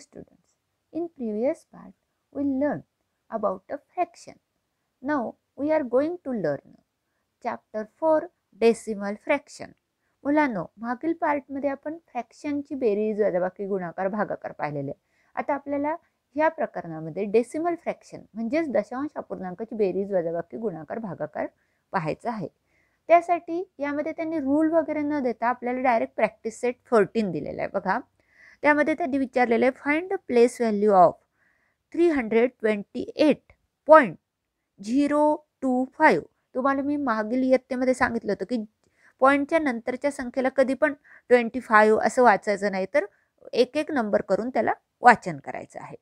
Dear students, in previous part we learned about a fraction. Now we are going to learn chapter 4 decimal fraction. मुलांनो मागील पार्टमध्ये आपण फ्रॅक्शनची बेरीज बाकी गुणाकार भागाकार पाहिलेले आता आपल्याला ह्या प्रकरणामध्ये डेसिमल फ्रॅक्शन म्हणजेच दशांश अपूर्णांकाची बेरीज वजाबाकी गुणाकार भागाकार पाहायचा आहे त्यासाठी यामध्ये त्यांनी रूल वगैरे न देता आपल्याला डायरेक्ट प्रॅक्टिस सेट फोर्टीन दिलेला आहे बघा त्यामध्ये त्यांनी विचारलेलं आहे find the place value of three hundred twenty eight point zero two five तुम्हाला मी मागील इयत्तेमध्ये सांगितलं होतं की पॉईंटच्या नंतरच्या संख्येला कधी पण ट्वेंटी फाईव्ह असं वाचायचं नाही तर एक एक नंबर करून त्याला वाचन करायचं आहे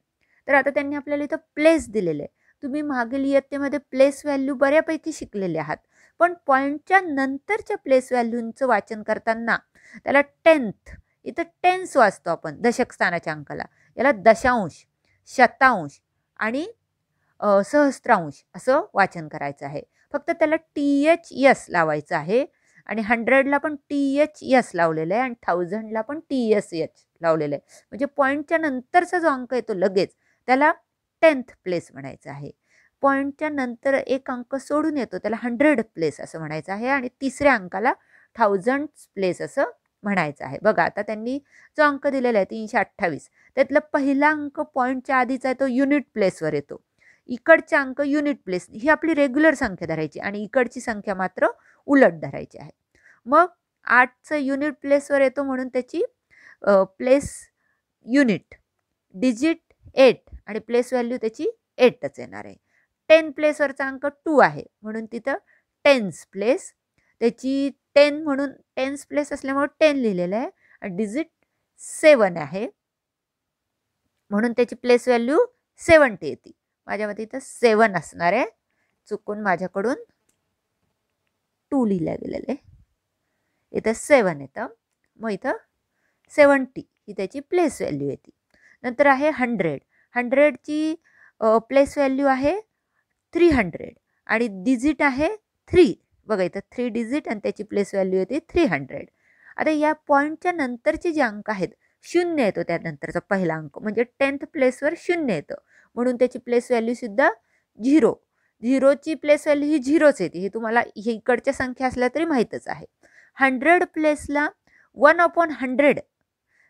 तर आता त्यांनी आपल्याला इथं प्लेस दिलेलं आहे तुम्ही मागील इयत्तेमध्ये प्लेस व्हॅल्यू बऱ्यापैकी शिकलेले आहात पण पॉईंटच्या नंतरच्या प्लेस व्हॅल्यूंचं वाचन करताना त्याला टेन्थ इथं टेन्स वाचतो आपण दशक स्थानाच्या अंकाला याला दशांश शतांश आणि सहस्त्रांश असं वाचन करायचं आहे फक्त त्याला टी एच यस लावायचं आहे आणि हंड्रेडला पण टी एच यस लावलेलं आहे आणि थाउजंडला पण टी एस एच लावलेलं आहे म्हणजे पॉईंटच्या नंतरचा जो अंक येतो लगेच त्याला टेन्थ प्लेस म्हणायचं आहे पॉईंटच्या नंतर एक अंक सोडून येतो त्याला हंड्रेड प्लेस असं म्हणायचं आहे आणि तिसऱ्या अंकाला थाउजंड प्लेस असं म्हणायचं आहे बघा आता त्यांनी जो अंक दिलेला आहे तीनशे अठ्ठावीस त्यातला पहिला अंक पॉईंटच्या आधीचा आहे तो युनिट प्लेसवर येतो इकडचे अंक युनिट प्लेस ही आपली रेग्युलर संख्या धरायची आणि इकडची संख्या मात्र उलट धरायची आहे मग आठचं युनिट प्लेसवर येतो म्हणून त्याची प्लेस युनिट डिजिट एट आणि प्लेस व्हॅल्यू त्याची एटच येणार आहे टेन प्लेसवरचा अंक टू आहे म्हणून तिथं टेन्स प्लेस त्याची टेन म्हणून टेन्स प्लेस असल्यामुळे टेन लिहिलेलं आहे आणि डिजिट सेवन आहे म्हणून त्याची प्लेस व्हॅल्यू सेवन्टी येते माझ्या मते इथं सेवन असणार आहे चुकून माझ्याकडून टू लिहिल्या गेलेलं आहे इथं सेवन येतं मग इथं सेवन्टी ही त्याची प्लेस व्हॅल्यू येते नंतर आहे हंड्रेड हंड्रेडची प्लेस व्हॅल्यू आहे थ्री हंड्रेड आणि डिजिट आहे थ्री बघा इथं थ्री डिजिट आणि त्याची प्लेस व्हॅल्यू येते थ्री हंड्रेड आता या पॉईंटच्या नंतरचे जे अंक आहेत शून्य येतो त्यानंतरचा पहिला अंक म्हणजे टेन्थ प्लेसवर शून्य येतं म्हणून त्याची प्लेस व्हॅल्यूसुद्धा झिरो झिरोची प्लेस व्हॅल्यू ही झिरोच येते हे तुम्हाला हे इकडच्या संख्या असल्या तरी माहीतच आहे हंड्रेड प्लेसला वन अपॉन हंड्रेड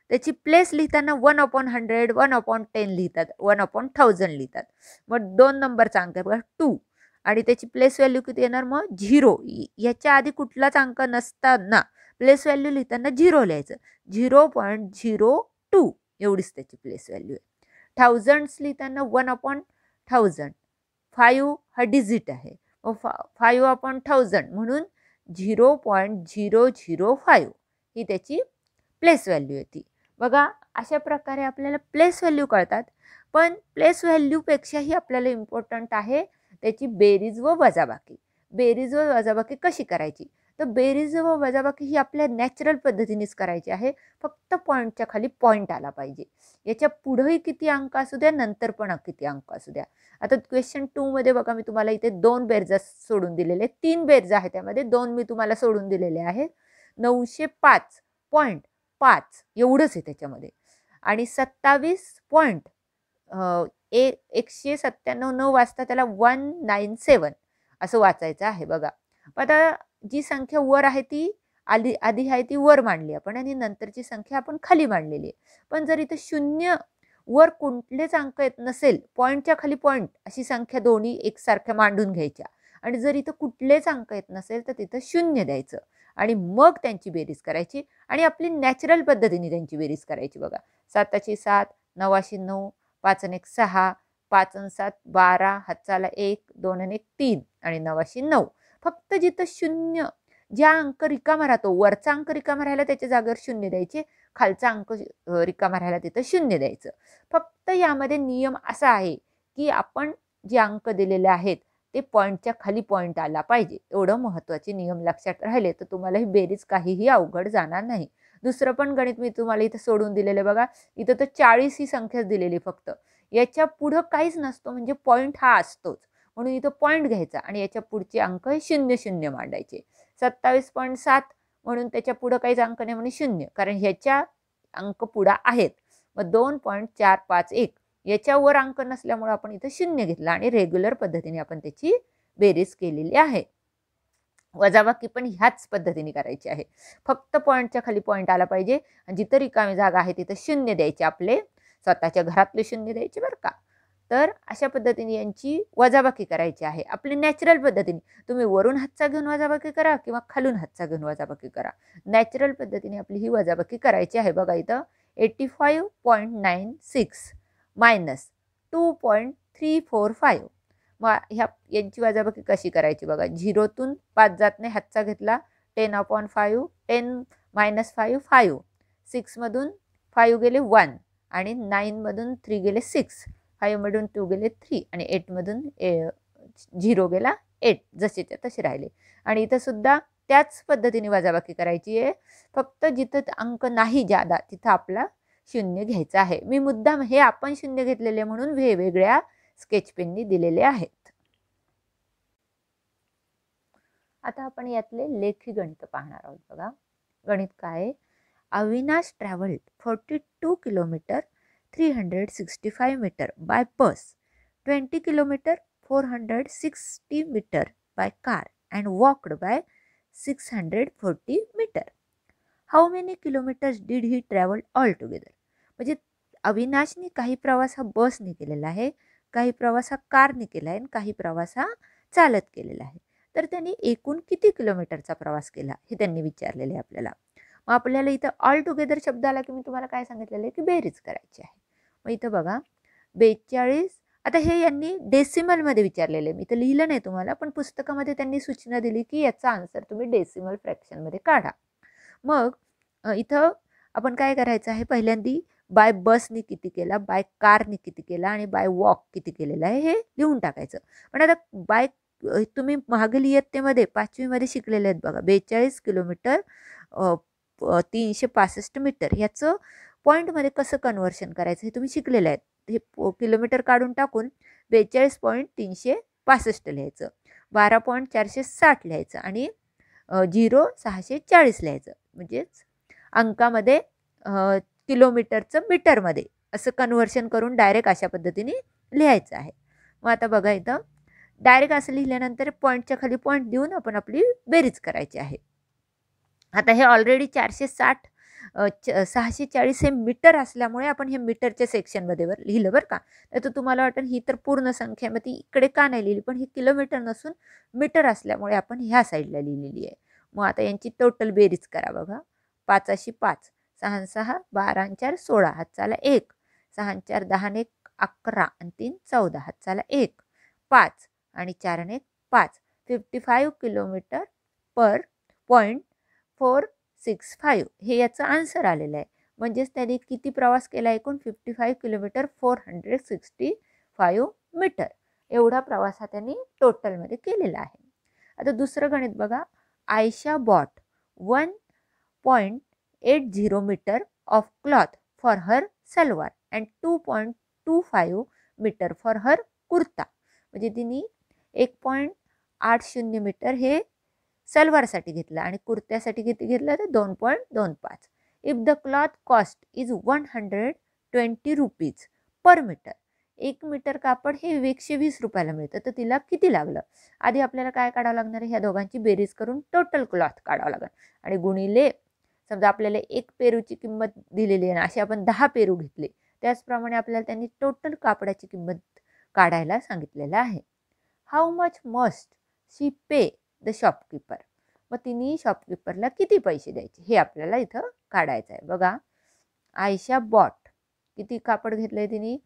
त्याची प्लेस लिहिताना one upon hundred one upon ten लिहितात वन अपॉन थाउजंड लिहितात मग दोन नंबरचा अंक आहे बघा टू आणि त्याची प्लेस व्हॅल्यू किती येणार मग झिरो याच्या आधी कुठलाच अंक नसताना प्लेस व्हॅल्यू लिहिताना झिरो लिहायचं झिरो पॉईंट झिरो टू एवढीच त्याची प्लेस व्हॅल्यू आहे थाउजंड्स लिहिताना वन अपॉन थाउजंड फाईव्ह हा डिजिट आहे व फा फाईव्ह अपॉन थाउजंड म्हणून zero point zero zero five ही त्याची प्लेस व्हॅल्यू येते बघा अशा प्रकारे आपल्याला प्लेस व्हॅल्यू कळतात पण प्लेस व्हॅल्यूपेक्षाही आपल्याला इम्पॉर्टंट आहे त्याची बेरीज व वजाबाकी बेरीज व वजाबाकी कशी करायची तर बेरीज व वजाबाकी ही आपल्या नॅचरल पद्धतीनेच करायची आहे फक्त पॉईंटच्या खाली पॉईंट आला पाहिजे याच्या पुढंही किती अंक असू द्या नंतर पण किती अंक असू द्या आता क्वेश्चन टूमध्ये बघा मी तुम्हाला इथे दोन बेरजा सोडून दिलेले तीन बेरजा आहे त्यामध्ये दोन मी तुम्हाला सोडून दिलेले आहेत नऊशे पाच पॉईंट पाच एवढंच आहे त्याच्यामध्ये आणि सत्तावीस पॉईंट ए एकशे सत्त्याण्णव नऊ वाजता त्याला वन नाईन सेवन असं वाचायचं आहे बघा पण आता जी संख्या वर आहे ती आधी आधी आहे ती वर मांडली आपण आणि नंतरची संख्या आपण खाली मांडलेली आहे पण जर इथं शून्य वर कुठलेच अंक येत नसेल पॉईंटच्या खाली पॉईंट अशी संख्या दोन्ही एकसारख्या मांडून घ्यायच्या आणि जर इथं कुठलेच अंक येत नसेल तर तिथं शून्य द्यायचं आणि मग त्यांची बेरीज करायची आणि आपली नॅचरल पद्धतीने त्यांची बेरीज करायची बघा साताची सात नवाशे नऊ पाचन एक सहा पाचन सात बारा हाताला एक दोन एक तीन आणि नवाशी नऊ फक्त जिथं शून्य ज्या अंक रिकामा राहतो वरचा अंक रिकामा राहिला त्याच्या जागेवर शून्य द्यायचे खालचा अंक रिकामा राहिला तिथं शून्य द्यायचं फक्त यामध्ये नियम असा आहे की आपण जे अंक दिलेले आहेत ते पॉईंटच्या खाली पॉईंट आला पाहिजे एवढं महत्त्वाचे नियम लक्षात राहिले तर तुम्हाला ही बेरीज काहीही अवघड जाणार नाही दुसरं पण गणित मी तुम्हाला इथं सोडून दिलेलं बघा इथं तर चाळीस ही संख्याच दिलेली फक्त याच्या पुढं काहीच नसतो म्हणजे पॉईंट हा असतोच म्हणून इथं पॉईंट घ्यायचा आणि याच्या पुढचे अंक हे शून्य शून्य मांडायचे सत्तावीस पॉईंट सात म्हणून त्याच्या पुढं काहीच अंक नाही म्हणून शून्य कारण ह्याच्या अंक पुढं आहेत मग दोन पॉईंट चार पाच एक याच्यावर अंक नसल्यामुळे आपण इथं शून्य घेतला आणि रेग्युलर पद्धतीने आपण त्याची बेरीज केलेली आहे वजाबाकी पण ह्याच पद्धतीने करायची आहे फक्त पॉईंटच्या खाली पॉईंट आला पाहिजे आणि जिथं रिकामी जागा आहे तिथं शून्य द्यायचे आपले स्वतःच्या घरातले शून्य द्यायचे बरं का तर अशा पद्धतीने यांची वजाबाकी करायची आहे आपली नॅचरल पद्धतीने तुम्ही वरून हातचा घेऊन वजाबाकी करा किंवा खालून हातचा घेऊन वजाबाकी करा नॅचरल पद्धतीने आपली ही वजाबाकी करायची आहे बघा इथं eighty five point nine six minus two point three four five मग ह्या यांची वजाबाकी कशी करायची बघा झिरोतून पाच जातने हातचा घेतला ten upon five ten minus five five सिक्समधून फायू गेले वन आणि नाईनमधून थ्री गेले सिक्स फायूमधून टू गेले थ्री आणि एटमधून ए झिरो गेला एट जसेच्या तसे राहिले आणि इथंसुद्धा त्याच पद्धतीने वजाबाकी करायची आहे फक्त जिथं अंक नाही जादा तिथं आपला शून्य घ्यायचा आहे मी मुद्दाम हे आपण शून्य घेतलेले म्हणून वेगवेगळ्या स्केच स्केचपेननी दिलेले आहेत आता आपण यातले लेखी गणित पाहणार आहोत बघा गणित काय Avinash travelled forty two kilometre three hundred sixty five metre by bus twenty kilometre four hundred sixty metre by car and walked by six hundred forty metre how many kilometres did he travel all together म्हणजे अविनाशनी काही प्रवास हा बसने केलेला आहे काही प्रवास हा कारने केला आहे आणि काही प्रवास हा चालत केलेला आहे तर त्यांनी एकूण किती किलोमीटरचा प्रवास केला हे त्यांनी विचारलेले आहे आपल्याला मग आपल्याला इथं ऑल टुगेदर शब्द आला की मी तुम्हाला काय सांगितलेलं आहे की बेरीज करायची आहे मग इथं बघा बेचाळीस आता हे यांनी डेसिमलमध्ये विचारलेले मी इथं लिहिलं नाही तुम्हाला पण पुस्तकामध्ये त्यांनी सूचना दिली की याचा आन्सर तुम्ही डेसिमल फ्रॅक्शनमध्ये काढा मग इथं आपण काय करायचं आहे पहिल्यांदी बाय बसनी किती केला बाय कारनी किती केला आणि बाय वॉक किती केलेला आहे हे लिहून टाकायचं पण आता बाय तुम्ही मागील इयत्तेमध्ये पाचवीमध्ये शिकलेले आहेत बघा बेचाळीस किलोमीटर तीनशे पासष्ट मीटर ह्याचं पॉईंटमध्ये कसं कन्व्हर्शन करायचं हे तुम्ही शिकलेलं आहेत हे किलोमीटर काढून टाकून बेचाळीस पॉईंट तीनशे पासष्ट लिहायचं बारा पॉईंट चारशे साठ लिहायचं आणि झिरो सहाशे चाळीस लिहायचं म्हणजेच अंकामध्ये किलोमीटरचं मीटरमध्ये असं कन्व्हर्शन करून डायरेक्ट अशा पद्धतीने लिहायचं आहे मग आता बघा इथं डायरेक्ट असं लिहिल्यानंतर पॉईंटच्या खाली पॉईंट देऊन आपण आपली बेरीज करायची आहे आता हे ऑलरेडी चारशे साठ सहाशे चाळीस हे मीटर असल्यामुळे आपण हे मीटरच्या सेक्शनमध्ये लिहिलं बरं का नाही तर तुम्हाला वाटेल ही तर पूर्ण संख्या मग ती इकडे का नाही लिहिली पण ही किलोमीटर नसून मीटर असल्यामुळे आपण ह्या साईडला लिहिलेली आहे मग आता यांची टोटल बेरीज करा बघा पाचशे पाच सहा सहा बारा चार सोळा हातचाला एक सहा चार दहाने अकरा आणि तीन चौदा हाचाला एक पाच आणि चारने पाच फिफ्टी फाईव्ह किलोमीटर पर पॉईंट फोर सिक्स फाईव्ह हे याचं आन्सर आलेलं आहे म्हणजेच त्यांनी किती प्रवास केला एकूण fifty five kilometre four hundred sixty five metre एवढा प्रवास हा त्यांनी टोटलमध्ये केलेला आहे आता दुसरं गणित बघा Ayesha bought one point eight zero metre of cloth for her salwar and two point two 2.25 metre for her kurta म्हणजे तिने एक पॉईंट आठ शून्य मीटर हे सलवारसाठी घेतलं आणि कुर्त्यासाठी किती घेतलं तर दोन पॉईंट दोन पाच if the cloth cost is one hundred twenty rupees per metre एक मीटर कापड हे एकशे वीस रुपयाला मिळतं तर तिला किती लागलं आधी आपल्याला काय काढावं लागणार आहे ह्या दोघांची बेरीज करून टोटल क्लॉथ काढावं लागेल आणि गुणिले समजा आपल्याला एक पेरूची किंमत दिलेली आहे असे आपण दहा पेरू घेतले त्याचप्रमाणे आपल्याला त्यांनी टोटल कापडाची किंमत काढायला सांगितलेलं आहे how much must she pay the shopkeeper मग तिने शॉपकीपरला किती पैसे द्यायचे हे आपल्याला इथं काढायचं आहे बघा आयशा बॉट किती कापड घेतले तिने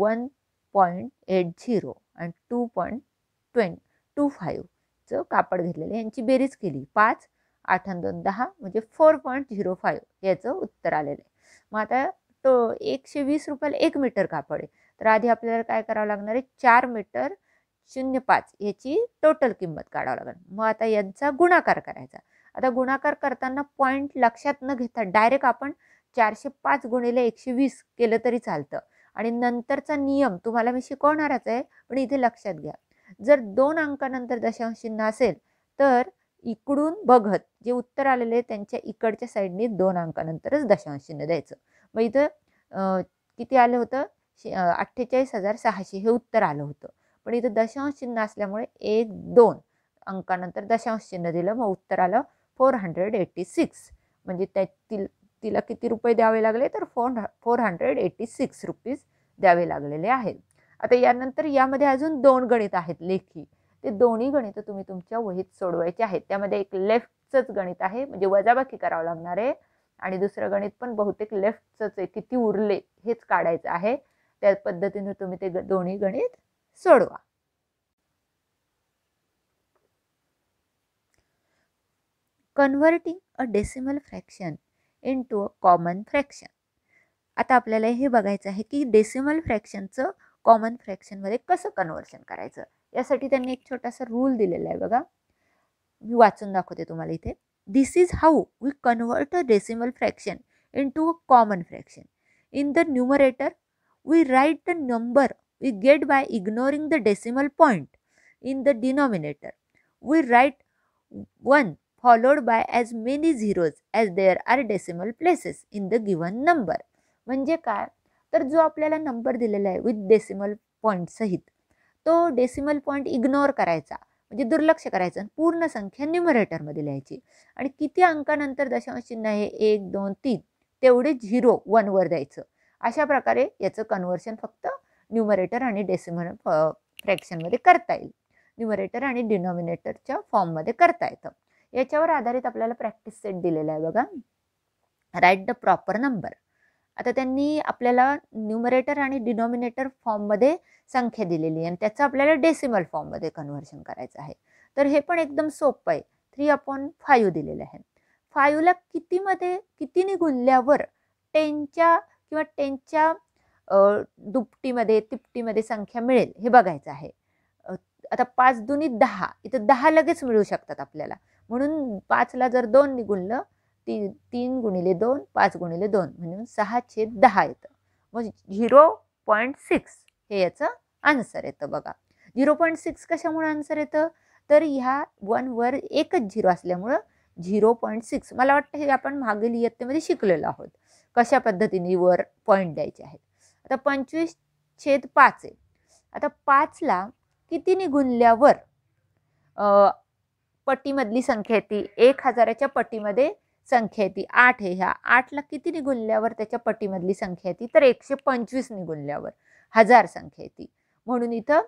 वन पॉईंट एट झिरो आणि टू पॉईंट ट्वेन टू फाईव्हचं कापड घेतलेलं यांची बेरीज केली पाच आठ आणि दोन दहा म्हणजे फोर पॉईंट झिरो फाईव्ह याचं उत्तर आलेलं आहे मग आता तो एकशे वीस रुपयाला एक मीटर कापड आहे तर आधी आपल्याला काय करावं लागणार आहे चार मीटर शून्य पाच याची टोटल किंमत काढावं लागणार मग आता यांचा गुणाकार करायचा आता गुणाकार करताना पॉईंट लक्षात न घेता डायरेक्ट आपण चारशे पाच गुणिले एकशे वीस केलं तरी चालतं आणि नंतरचा नियम तुम्हाला मी शिकवणारच आहे पण इथे लक्षात घ्या जर दोन अंकानंतर दशांश चिन्ह असेल तर इकडून बघत जे उत्तर आलेले त्यांच्या इकडच्या साईडने दोन अंकानंतरच दशांश चिन्ह द्यायचं मग इथं किती आलं होतं शे अठ्ठेचाळीस हजार सहाशे हे उत्तर आलं होतं पण इथं दशांश चिन्ह असल्यामुळे एक दोन अंकानंतर दशांश चिन्ह दिलं मग उत्तर आलं फोर हंड्रेड एट्टी सिक्स म्हणजे त्या तिला किती रुपये द्यावे लागले तर four four hundred eighty six rupees द्यावे लागलेले आहेत आता यानंतर यामध्ये अजून दोन गणित आहेत लेखी ते दोन्ही गणितं तुम्ही तुमच्या वहीत सोडवायचे आहेत त्यामध्ये एक लेफ्टचंच गणित आहे म्हणजे वजाबाकी करावं लागणार आहे आणि दुसरं गणित पण बहुतेक लेफ्टचंच आहे किती उरले हेच काढायचं आहे त्या पद्धतीने तुम्ही ते दोन्ही गणित सोडवा converting a decimal fraction into a common fraction आता आपल्याला हे बघायचं आहे की डेसिमल फ्रॅक्शनचं कॉमन फ्रॅक्शनमध्ये कसं कन्व्हर्शन करायचं यासाठी त्यांनी एक छोटासा रूल दिलेला आहे बघा मी वाचून दाखवते तुम्हाला इथे this is how we convert a decimal fraction into a common fraction in the numerator we write the number we get by ignoring the decimal point in the denominator we write one followed by as many zeros as there are decimal places in the given number म्हणजे काय तर जो आपल्याला number दिलेला आहे with decimal point सहित तो decimal point ignore करायचा म्हणजे दुर्लक्ष करायचं पूर्ण संख्या न्युमरेटरमध्ये लिहायची आणि किती अंकानंतर दशांश चिन्ह हे एक दोन तीन तेवढे झिरो वनवर द्यायचं अशा प्रकारे याचं कन्वर्शन फक्त न्युमरेटर आणि डेसिमल फ्रॅक्शनमध्ये करता येईल न्युमरेटर आणि डिनॉमिनेटरच्या फॉर्ममध्ये करता येतं याच्यावर आधारित आपल्याला प्रॅक्टिस सेट दिलेला आहे बघा राईट द प्रॉपर नंबर आता त्यांनी आपल्याला न्युमरेटर आणि डिनॉमिनेटर फॉर्ममध्ये संख्या दिलेली आहे आणि त्याचं आपल्याला डेसिमल फॉर्ममध्ये कन्व्हर्शन करायचं आहे तर हे पण एकदम सोपं आहे थ्री अपॉन फायू दिलेलं आहे फायूला कितीमध्ये कितीने गुणल्यावर टेनच्या किंवा टेनच्या दुपटीमध्ये तिपटीमध्ये संख्या मिळेल हे बघायचं आहे आता पाच दोन्ही दहा इथं दहा लगेच मिळू शकतात आपल्याला म्हणून पाचला जर दोन निगुणलं ती तीन गुणिले दोन पाच गुणिले दोन म्हणून सहा छेद दहा येतं मग झिरो पॉईंट सिक्स हे याचं आन्सर येतं बघा झिरो पॉईंट सिक्स कशामुळं आन्सर येतं तर ह्या वनवर एकच झिरो असल्यामुळं झिरो पॉईंट सिक्स मला वाटतं हे आपण मागील इयत्तेमध्ये शिकलेलो आहोत कशा पद्धतीने वर पॉईंट द्यायचे आहेत आता पंचवीस छेद पाच आहे आता पाचला कितीने गुणल्यावर पट्टीमधली संख्या येते एक हजाराच्या पट्टीमध्ये संख्या आहे ती आठ आहे ह्या आठला किती गुणल्यावर त्याच्या पटीमधली संख्या आहे ती तर एकशे पंचवीस गुणल्यावर हजार संख्या आहे ती म्हणून इथं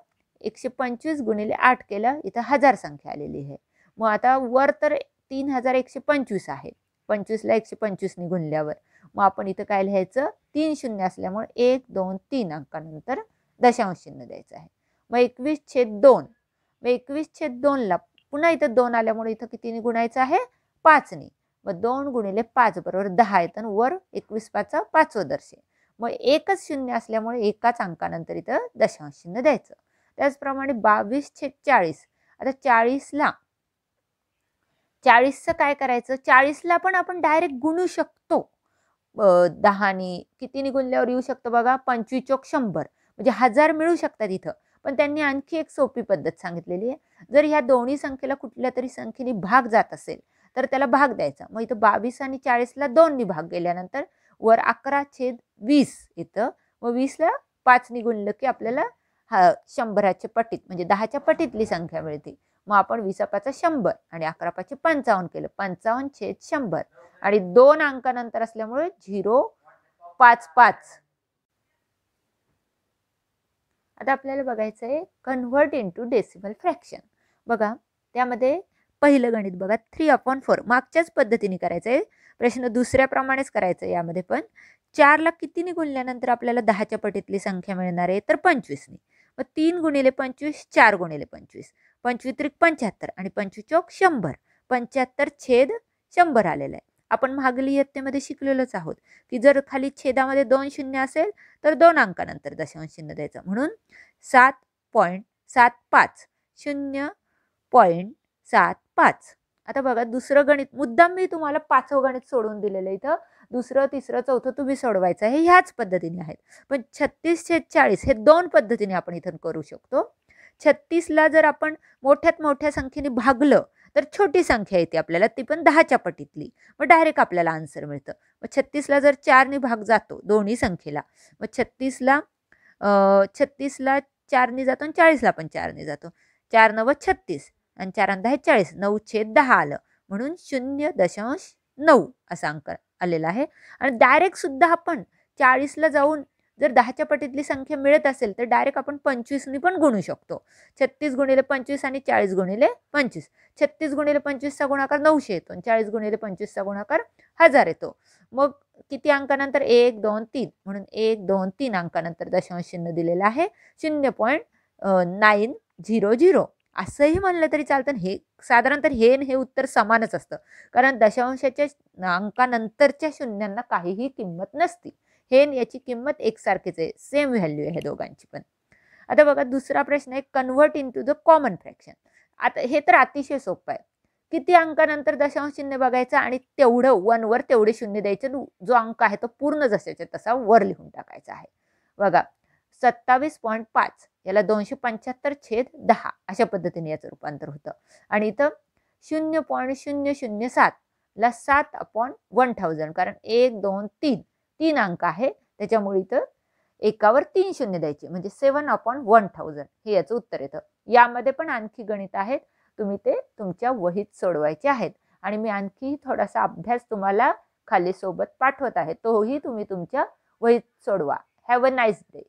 एकशे पंचवीस गुणिले आठ केलं इथं हजार संख्या आलेली आहे मग आता वर तर तीन हजार एकशे पंचवीस आहे पंचवीसला एकशे पंचवीस निघुल्यावर मग आपण इथं काय लिहायचं तीन शून्य असल्यामुळे एक दोन तीन अंकानंतर दशांश चिन्ह द्यायचं आहे मग एकवीस छेद दोन मग एकवीस छेद दोनला पुन्हा इथं दोन आल्यामुळे इथं कितीने गुणायचं आहे पाचने मग दोन गुणिले पाच बरोबर दहा आहे वर एकवीस पाच दर्शे मग एकच शून्य असल्यामुळे एकाच अंकानंतर इथं दशांश शून्य द्यायचं त्याचप्रमाणे बावीस छेद चाळीस आता चाळीसला चाळीसचं काय करायचं चाळीसला पण आपण डायरेक्ट गुणू शकतो दहानी किती गुणल्यावर येऊ शकतो बघा पंचवीस चौक शंभर म्हणजे हजार मिळू शकतात इथं पण त्यांनी आणखी एक सोपी पद्धत सांगितलेली आहे जर ह्या दोन्ही संख्येला कुठल्या तरी संख्येने भाग जात असेल तर त्याला भाग द्यायचा मग इथं बावीस आणि चाळीसला दोननी भाग गेल्यानंतर वर अकरा छेद वीस येतं मग वीसला पाच गुणलं की आपल्याला हा शंभराच्या पटीत म्हणजे दहाच्या पटीतली संख्या मिळते मग आपण वीसा पाचा शंभर आणि अकरा पाचशे पंचावन्न केलं पंचावन्न छेद शंभर आणि दोन अंकानंतर असल्यामुळे झिरो पाच पाच आता आपल्याला बघायचं आहे कन्व्हर्ट टू डेसिमल फ्रॅक्शन बघा त्यामध्ये पहिलं गणित बघा थ्री अपॉन फोर मागच्याच पद्धतीने करायचं आहे प्रश्न दुसऱ्याप्रमाणेच करायचा आहे यामध्ये पण चारला कितीने गुणल्यानंतर आपल्याला दहाच्या पटीतली संख्या मिळणार आहे तर पंचवीसनी मग तीन गुणिले पंचवीस चार गुणिले पंचवीस पंचवीस पंच्याहत्तर आणि पंचवीस चौक शंभर पंच्याहत्तर छेद शंभर आलेला आहे आपण मागली इयत्तेमध्ये शिकलेलोच आहोत की जर खाली छेदामध्ये दोन शून्य असेल तर दोन अंकानंतर दशांश चिन्ह द्यायचं म्हणून सात पॉईंट सात पाच शून्य पॉईंट सात पाच आता बघा दुसरं गणित मुद्दाम मी तुम्हाला पाचवं गणित सोडून दिलेलं आहे इथं दुसरं तिसरं चौथं तुम्ही सोडवायचं हे ह्याच पद्धतीने आहेत पण छत्तीस छेद चाळीस हे दोन पद्धतीने आपण इथं करू शकतो छत्तीसला जर आपण मोठ्यात मोठ्या संख्येने भागलं तर छोटी संख्या येते आपल्याला ती पण दहाच्या पटीतली मग डायरेक्ट आपल्याला आन्सर मिळतं मग छत्तीसला जर चारने भाग जातो दोन्ही संख्येला मग छत्तीसला छत्तीसला चारने जातो आणि चाळीसला पण चारने जातो चार नव्वद छत्तीस आणि चार हे चाळीस नऊ छेद दहा आलं म्हणून शून्य दशांश नऊ असा अंक आलेला आहे आणि डायरेक्टसुद्धा आपण चाळीसला जाऊन जर दहाच्या पटीतली संख्या मिळत असेल तर डायरेक्ट आपण पंचवीसनी पण गुणू शकतो छत्तीस गुणिले पंचवीस आणि चाळीस गुणिले पंचवीस छत्तीस गुणिले पंचवीसचा गुणाकार नऊशे येतो आणि चाळीस गुणिले पंचवीसचा गुणाकार हजार येतो मग किती अंकानंतर एक दोन तीन म्हणून एक दोन तीन अंकानंतर दशांश शून्य दिलेलं आहे शून्य पॉईंट नाईन झिरो झिरो असंही म्हणलं तरी चालतं हे साधारणतः हे हे उत्तर समानच असतं कारण दशांशाच्या अंकानंतरच्या शून्यांना काहीही किंमत नसती हे याची किंमत एकसारखीच आहे सेम व्हॅल्यू आहे दोघांची पण आता बघा दुसरा प्रश्न आहे convert into the common fraction आता हे तर अतिशय सोपं आहे किती अंकानंतर दशांश शून्य बघायचं आणि तेवढं वनवर तेवढे शून्य द्यायचं जो अंक आहे तो पूर्ण जशाच्या तसा वर लिहून टाकायचा आहे बघा सत्तावीस पॉईंट पाच याला दोनशे पंच्याहत्तर छेद दहा अशा पद्धतीने याचं रूपांतर होतं आणि इथं शून्य पॉईंट शून्य शून्य सात ला सात अपॉन वन थाउजंड कारण एक दोन तीन तीन अंक आहे त्याच्यामुळे इथं एकावर तीन शून्य द्यायचे म्हणजे सेवन अपॉन वन थाउजंड हे याचं उत्तर येतं यामध्ये पण आणखी गणित आहेत तुम्ही ते तुमच्या वहीत सोडवायचे आहेत आणि मी आणखी थोडासा अभ्यास तुम्हाला खाली सोबत पाठवत आहे तोही तुम्ही तुमच्या वहीत सोडवा हॅव अ नाईस डे